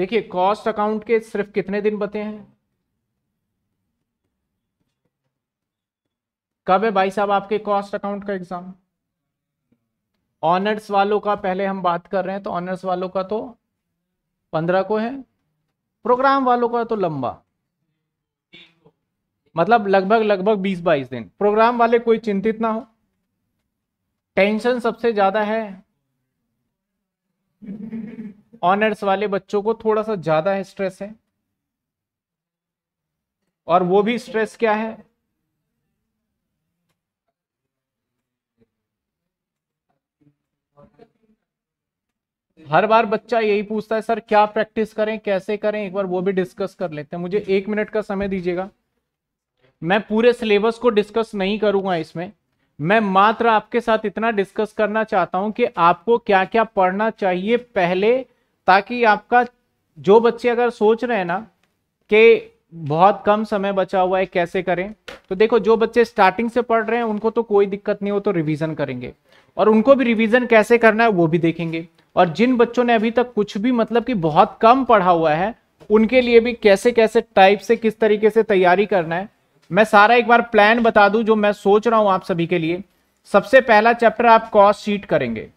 देखिए cost account के सिर्फ कितने दिन बचे हैं कब है भाई साहब आपके कॉस्ट अकाउंट का एग्जाम ऑनर्स वालों का पहले हम बात कर रहे हैं तो ऑनर्स वालों का तो पंद्रह को है प्रोग्राम वालों का तो लंबा मतलब लगभग लगभग बीस बाईस दिन प्रोग्राम वाले कोई चिंतित ना हो टेंशन सबसे ज्यादा है ऑनर्स वाले बच्चों को थोड़ा सा ज्यादा है स्ट्रेस है और वो भी स्ट्रेस क्या है हर बार बच्चा यही पूछता है सर क्या प्रैक्टिस करें कैसे करें एक बार वो भी डिस्कस कर लेते हैं मुझे एक मिनट का समय दीजिएगा मैं पूरे सिलेबस को डिस्कस नहीं करूंगा इसमें मैं मात्र आपके साथ इतना डिस्कस करना चाहता हूं कि आपको क्या क्या पढ़ना चाहिए पहले ताकि आपका जो बच्चे अगर सोच रहे हैं ना कि बहुत कम समय बचा हुआ है कैसे करें तो देखो जो बच्चे स्टार्टिंग से पढ़ रहे हैं उनको तो कोई दिक्कत नहीं हो तो रिवीजन करेंगे और उनको भी रिवीजन कैसे करना है वो भी देखेंगे और जिन बच्चों ने अभी तक कुछ भी मतलब कि बहुत कम पढ़ा हुआ है उनके लिए भी कैसे कैसे टाइप से किस तरीके से तैयारी करना है मैं सारा एक बार प्लान बता दूं जो मैं सोच रहा हूं आप सभी के लिए सबसे पहला चैप्टर आप कॉस्ट शीट करेंगे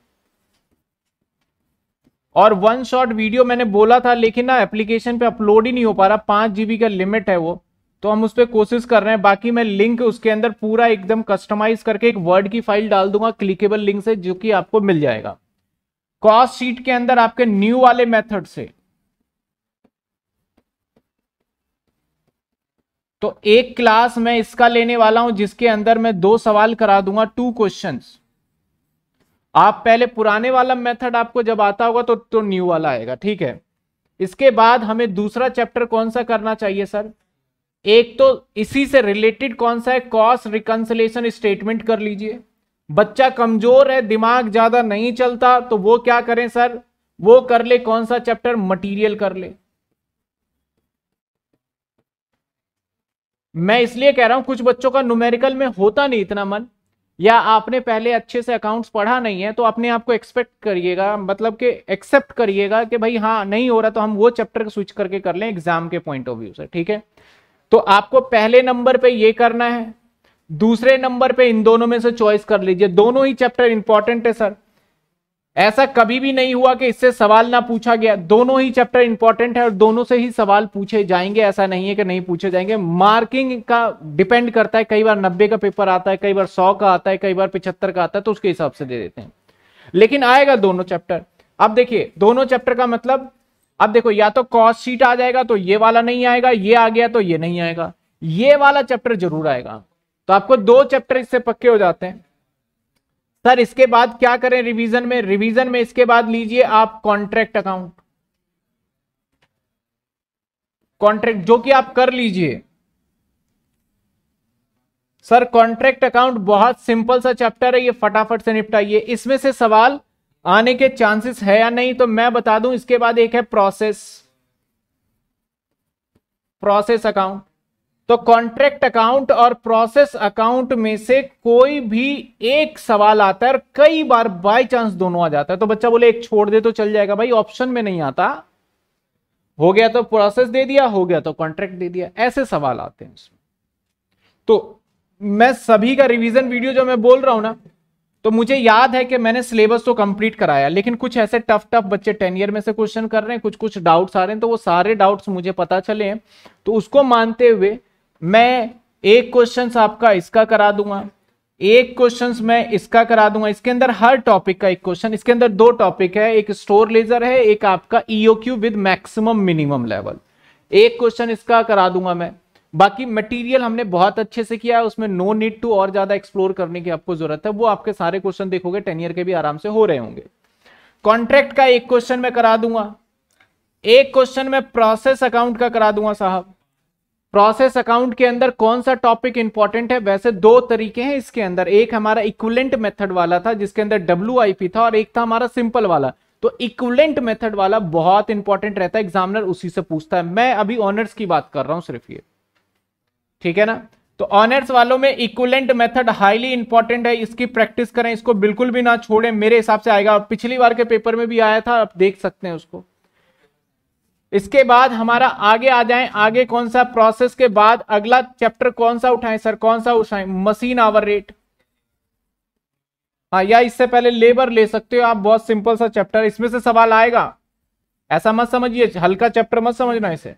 और वन शॉट वीडियो मैंने बोला था लेकिन ना एप्लीकेशन पे अपलोड ही नहीं हो पा रहा पांच जीबी का लिमिट है वो तो हम उस पर कोशिश कर रहे हैं बाकी मैं लिंक उसके अंदर पूरा एकदम कस्टमाइज करके एक वर्ड की फाइल डाल दूंगा क्लिकेबल लिंक से जो कि आपको मिल जाएगा कॉस्ट शीट के अंदर आपके न्यू वाले मेथड से तो एक क्लास मैं इसका लेने वाला हूं जिसके अंदर मैं दो सवाल करा दूंगा टू क्वेश्चंस आप पहले पुराने वाला मेथड आपको जब आता होगा तो तो न्यू वाला आएगा ठीक है इसके बाद हमें दूसरा चैप्टर कौन सा करना चाहिए सर एक तो इसी से रिलेटेड कौन सा है कॉस्ट रिकंसलेशन स्टेटमेंट कर लीजिए बच्चा कमजोर है दिमाग ज्यादा नहीं चलता तो वो क्या करें सर वो कर ले कौन सा चैप्टर मटीरियल कर ले मैं इसलिए कह रहा हूं कुछ बच्चों का न्यूमेरिकल में होता नहीं इतना मन या आपने पहले अच्छे से अकाउंट्स पढ़ा नहीं है तो अपने आप को एक्सपेक्ट करिएगा मतलब कि एक्सेप्ट करिएगा कि भाई हाँ नहीं हो रहा तो हम वो चैप्टर स्विच करके कर लें एग्जाम के पॉइंट ऑफ व्यू से ठीक है तो आपको पहले नंबर पे ये करना है दूसरे नंबर पे इन दोनों में से चॉइस कर लीजिए दोनों ही चैप्टर इंपॉर्टेंट है सर ऐसा कभी भी नहीं हुआ कि इससे सवाल ना पूछा गया दोनों ही चैप्टर इंपॉर्टेंट है और दोनों से ही सवाल पूछे जाएंगे ऐसा नहीं है कि नहीं पूछे जाएंगे मार्किंग का डिपेंड करता है कई बार नब्बे का पेपर आता है कई बार सौ का आता है कई बार पिछहत्तर का आता है तो उसके हिसाब से दे देते हैं लेकिन आएगा दोनों चैप्टर अब देखिए दोनों चैप्टर का मतलब अब देखो या तो कॉस्ट शीट आ जाएगा तो ये वाला नहीं आएगा ये आ गया तो ये नहीं आएगा ये वाला चैप्टर जरूर आएगा तो आपको दो चैप्टर इससे पक्के हो जाते हैं सर इसके बाद क्या करें रिवीजन में रिवीजन में इसके बाद लीजिए आप कॉन्ट्रैक्ट अकाउंट कॉन्ट्रैक्ट जो कि आप कर लीजिए सर कॉन्ट्रैक्ट अकाउंट बहुत सिंपल सा चैप्टर है ये फटाफट से निपटाइए इसमें से सवाल आने के चांसेस है या नहीं तो मैं बता दूं इसके बाद एक है प्रोसेस प्रोसेस अकाउंट तो कॉन्ट्रैक्ट अकाउंट और प्रोसेस अकाउंट में से कोई भी एक सवाल आता है और कई बार बाय चांस दोनों आ जाता है तो बच्चा बोले एक छोड़ दे तो चल जाएगा भाई ऑप्शन में नहीं आता हो गया तो प्रोसेस दे दिया हो गया तो कॉन्ट्रैक्ट दे दिया ऐसे सवाल आते हैं उसमें तो मैं सभी का रिवीजन वीडियो जो मैं बोल रहा हूं ना तो मुझे याद है कि मैंने सिलेबस तो कंप्लीट कराया लेकिन कुछ ऐसे टफ टफ बच्चे टेन ईयर में से क्वेश्चन कर रहे हैं कुछ कुछ डाउट्स आ रहे हैं तो वो सारे डाउट्स मुझे पता चले हैं तो उसको मानते हुए मैं एक क्वेश्चन आपका इसका करा दूंगा एक क्वेश्चन मैं इसका करा दूंगा इसके अंदर हर टॉपिक का एक क्वेश्चन इसके अंदर दो टॉपिक है एक स्टोर लेजर है एक आपका EOQ with maximum minimum level एक क्वेश्चन इसका करा दूंगा मैं बाकी मटेरियल हमने बहुत अच्छे से किया है उसमें नो नीड टू और ज्यादा एक्सप्लोर करने की आपको जरूरत है वो आपके सारे क्वेश्चन देखोगे टेन ईयर के भी आराम से हो रहे होंगे कॉन्ट्रैक्ट का एक क्वेश्चन मैं करा दूंगा एक क्वेश्चन मैं प्रोसेस अकाउंट का करा दूंगा साहब प्रोसेस अकाउंट के अंदर कौन सा टॉपिक इंपॉर्टेंट है वैसे दो तरीके हैं इसके अंदर एक हमारा इक्वलेंट मेथड वाला था जिसके अंदर डब्ल्यू था और एक था हमारा सिंपल वाला तो इक्वलेंट मेथड वाला बहुत इंपॉर्टेंट रहता है एग्जामिनर उसी से पूछता है मैं अभी ऑनर्स की बात कर रहा हूं सिर्फ ये ठीक है ना तो ऑनर्स वालों में इक्वलेंट मेथड हाईली इंपॉर्टेंट है इसकी प्रैक्टिस करें इसको बिल्कुल भी ना छोड़ें मेरे हिसाब से आएगा पिछली बार के पेपर में भी आया था आप देख सकते हैं उसको इसके बाद हमारा आगे आ जाए आगे कौन सा प्रोसेस के बाद अगला चैप्टर कौन सा उठाएं सर कौन सा उठाएं मशीन आवर रेट हाँ या इससे पहले लेबर ले सकते हो आप बहुत सिंपल सा चैप्टर इसमें से सवाल आएगा ऐसा मत समझिए हल्का चैप्टर मत समझना इसे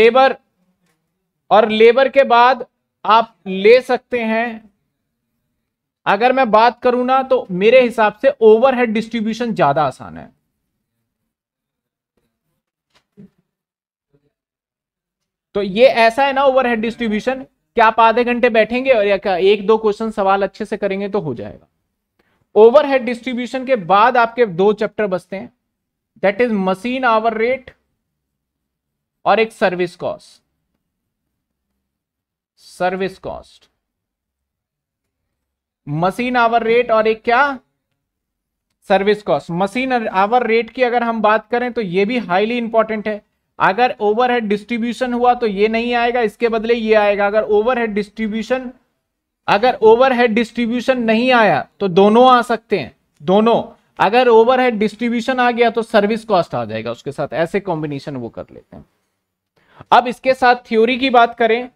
लेबर और लेबर के बाद आप ले सकते हैं अगर मैं बात करूं ना तो मेरे हिसाब से ओवरहेड डिस्ट्रीब्यूशन ज्यादा आसान है तो ये ऐसा है ना ओवरहेड डिस्ट्रीब्यूशन कि आप आधे घंटे बैठेंगे और या क्या एक दो क्वेश्चन सवाल अच्छे से करेंगे तो हो जाएगा ओवरहेड डिस्ट्रीब्यूशन के बाद आपके दो चैप्टर बचते हैं that is machine hour rate और एक service cost service cost machine hour rate और एक क्या service cost machine hour rate की अगर हम बात करें तो यह भी हाईली इंपॉर्टेंट है अगर ओवरहेड डिस्ट्रीब्यूशन हुआ तो ये नहीं आएगा इसके बदले ये आएगा अगर ओवरहेड डिस्ट्रीब्यूशन अगर ओवरहेड डिस्ट्रीब्यूशन नहीं आया तो दोनों आ सकते हैं दोनों अगर ओवरहेड डिस्ट्रीब्यूशन आ गया तो सर्विस कॉस्ट आ जाएगा उसके साथ ऐसे कॉम्बिनेशन वो कर लेते हैं अब इसके साथ थ्योरी की बात करें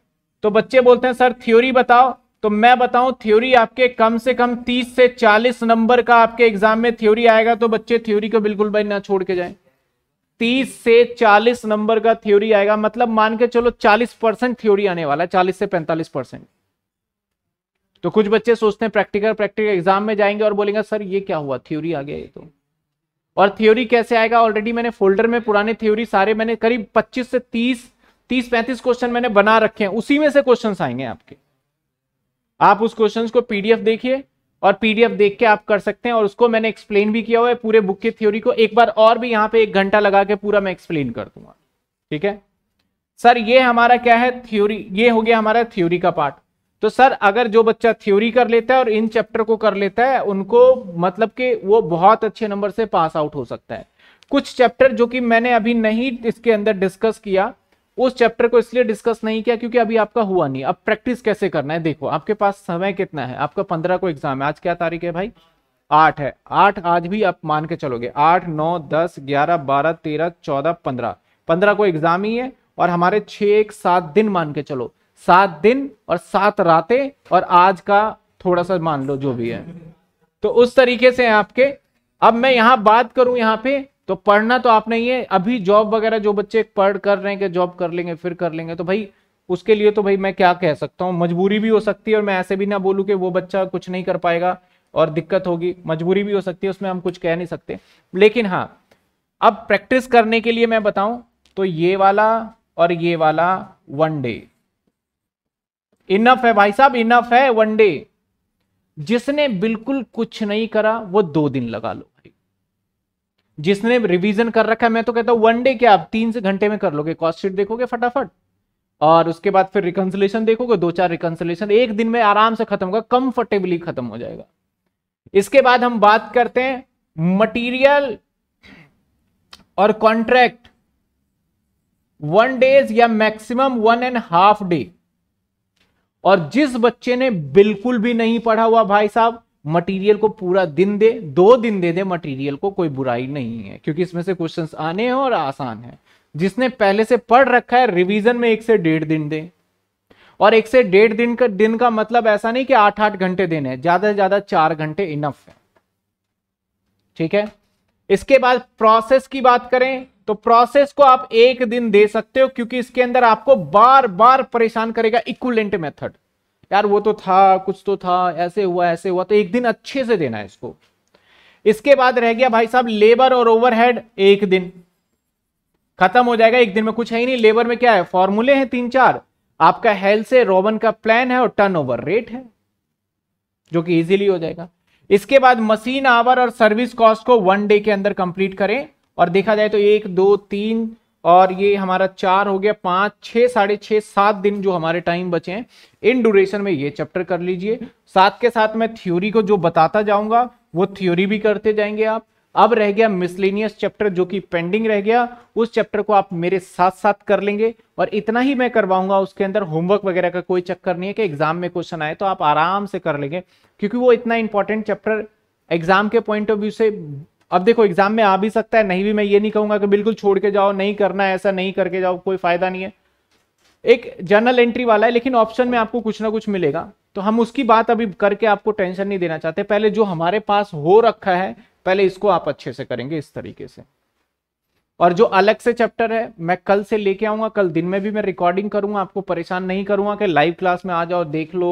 तो बच्चे बोलते हैं सर थ्योरी बताओ तो मैं बताऊं थ्योरी आपके कम से कम 30 से 40 नंबर का आपके एग्जाम में थ्योरी आएगा तो बच्चे थ्योरी को बिल्कुल भाई ना छोड़ के जाएं तीस से चालीस नंबर का थ्योरी आएगा मतलब मान के चलो चालीस परसेंट थ्योरी आने वाला है चालीस से पैंतालीस परसेंट तो कुछ बच्चे सोचते हैं प्रैक्टिकल प्रैक्टिकल एग्जाम में जाएंगे और बोलेंगे सर ये क्या हुआ थ्योरी आ गया ये तो और थ्योरी कैसे आएगा ऑलरेडी मैंने फोल्डर में पुराने थ्योरी सारे मैंने करीब 25 से 30 30 पैंतीस क्वेश्चन मैंने बना रखे हैं उसी में से क्वेश्चन आएंगे आपके आप उस क्वेश्चन को पीडीएफ देखिए और पीडीएफ देख के आप कर सकते हैं और उसको मैंने एक्सप्लेन भी किया हुआ है पूरे बुक की थ्योरी को एक बार और भी यहाँ पे एक घंटा लगा के पूरा मैं एक्सप्लेन कर दूंगा ठीक है सर ये हमारा क्या है थ्योरी ये हो गया हमारा थ्योरी का पार्ट तो सर अगर जो बच्चा थ्योरी कर लेता है और इन चैप्टर को कर लेता है उनको मतलब कि वो बहुत अच्छे नंबर से पास आउट हो सकता है कुछ चैप्टर जो कि मैंने अभी नहीं इसके अंदर डिस्कस किया उस चैप्टर को इसलिए डिस्कस नहीं किया क्योंकि अभी आपका हुआ नहीं अब प्रैक्टिस कैसे करना है देखो आपके पास समय कितना है आपका पंद्रह को एग्जाम है आज क्या तारीख है भाई आठ है आठ आज भी आप मान के चलोगे आठ नौ दस ग्यारह बारह तेरह चौदह पंद्रह पंद्रह को एग्जाम ही है और हमारे छः एक सात दिन मान के चलो सात दिन और सात रातें और आज का थोड़ा सा मान लो जो भी है तो उस तरीके से आपके अब मैं यहां बात करूं यहां पे तो पढ़ना तो आपने ये अभी जॉब वगैरह जो बच्चे पढ़ कर रहे हैं कि जॉब कर लेंगे फिर कर लेंगे तो भाई उसके लिए तो भाई मैं क्या कह सकता हूँ मजबूरी भी हो सकती है और मैं ऐसे भी ना बोलूँ कि वो बच्चा कुछ नहीं कर पाएगा और दिक्कत होगी मजबूरी भी हो सकती है उसमें हम कुछ कह नहीं सकते लेकिन हाँ अब प्रैक्टिस करने के लिए मैं बताऊं तो ये वाला और ये वाला वन डे इनफ है भाई साहब इनफ है वन डे जिसने बिल्कुल कुछ नहीं करा वो दो दिन लगा लो जिसने रिवीजन कर रखा है मैं तो कहता हूं वन डे क्या आप तीन से घंटे में कर लोगे कॉस्ट शीट देखोगे फटाफट और उसके बाद फिर रिकन्सलेशन देखोगे दो चार रिकन्सलेशन एक दिन में आराम से खत्म होगा कंफर्टेबली खत्म हो जाएगा इसके बाद हम बात करते हैं मटीरियल और कॉन्ट्रैक्ट वन डेज या maximum one and half day और जिस बच्चे ने बिल्कुल भी नहीं पढ़ा हुआ भाई साहब मटेरियल को पूरा दिन दे दो दिन दे दे मटेरियल को कोई बुराई नहीं है क्योंकि इसमें से क्वेश्चंस आने हैं और आसान है जिसने पहले से पढ़ रखा है रिवीजन में एक से डेढ़ दिन दे और एक से डेढ़ दिन का दिन का मतलब ऐसा नहीं कि आठ आठ घंटे देने हैं ज्यादा से ज्यादा चार घंटे इनफ है ठीक है इसके बाद प्रोसेस की बात करें तो प्रोसेस को आप एक दिन दे सकते हो क्योंकि इसके अंदर आपको बार बार परेशान करेगा इक्वलेंट मेथड यार वो तो था कुछ तो था ऐसे हुआ ऐसे हुआ तो एक दिन अच्छे से देना है इसको इसके बाद रह गया भाई साहब लेबर और ओवरहेड एक दिन खत्म हो जाएगा एक दिन में कुछ है ही नहीं लेबर में क्या है फॉर्मूले हैं तीन चार आपका हेल्थ से रोबन का प्लान है और टर्नओवर रेट है जो कि इजीली हो जाएगा इसके बाद मशीन आवर और सर्विस कॉस्ट को वन डे के अंदर कंप्लीट करें और देखा जाए तो एक दो तीन और ये हमारा चार हो गया पांच छह साढ़े छह सात दिन जो हमारे टाइम बचे हैं इन ड्यूरेशन में ये चैप्टर कर लीजिए साथ के साथ मैं थ्योरी को जो बताता जाऊंगा वो थ्योरी भी करते जाएंगे आप अब रह गया मिसलिनियस चैप्टर जो कि पेंडिंग रह गया उस चैप्टर को आप मेरे साथ साथ कर लेंगे और इतना ही मैं करवाऊंगा उसके अंदर होमवर्क वगैरह का कोई चक्कर नहीं है कि एग्जाम में क्वेश्चन आए तो आप आराम से कर लेंगे क्योंकि वो इतना इंपॉर्टेंट चैप्टर एग्जाम के पॉइंट ऑफ व्यू से अब देखो एग्जाम में आ भी सकता है नहीं भी मैं ये नहीं कहूंगा कि बिल्कुल छोड़ के जाओ नहीं करना है ऐसा नहीं करके जाओ कोई फायदा नहीं है एक जर्नल एंट्री वाला है लेकिन ऑप्शन में आपको कुछ ना कुछ मिलेगा तो हम उसकी बात अभी करके आपको टेंशन नहीं देना चाहते पहले जो हमारे पास हो रखा है पहले इसको आप अच्छे से करेंगे इस तरीके से और जो अलग से चैप्टर है मैं कल से लेके आऊंगा कल दिन में भी मैं रिकॉर्डिंग करूंगा आपको परेशान नहीं करूंगा कि लाइव क्लास में आ जाओ देख लो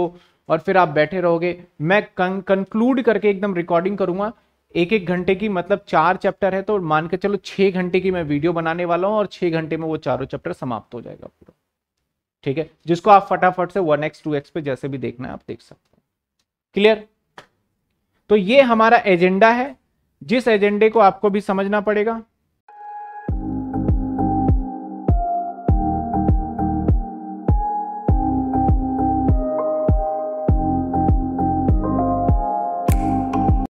और फिर आप बैठे रहोगे मैं कंक्लूड करके एकदम रिकॉर्डिंग करूंगा एक एक घंटे की मतलब चार चैप्टर है तो मान के चलो छह घंटे की मैं वीडियो बनाने वाला हूँ और छह घंटे में वो चारों चैप्टर समाप्त हो जाएगा पूरा ठीक है जिसको आप फटाफट से वन एक्स टू एक्स पे जैसे भी देखना है आप देख सकते हैं क्लियर तो ये हमारा एजेंडा है जिस एजेंडे को आपको भी समझना पड़ेगा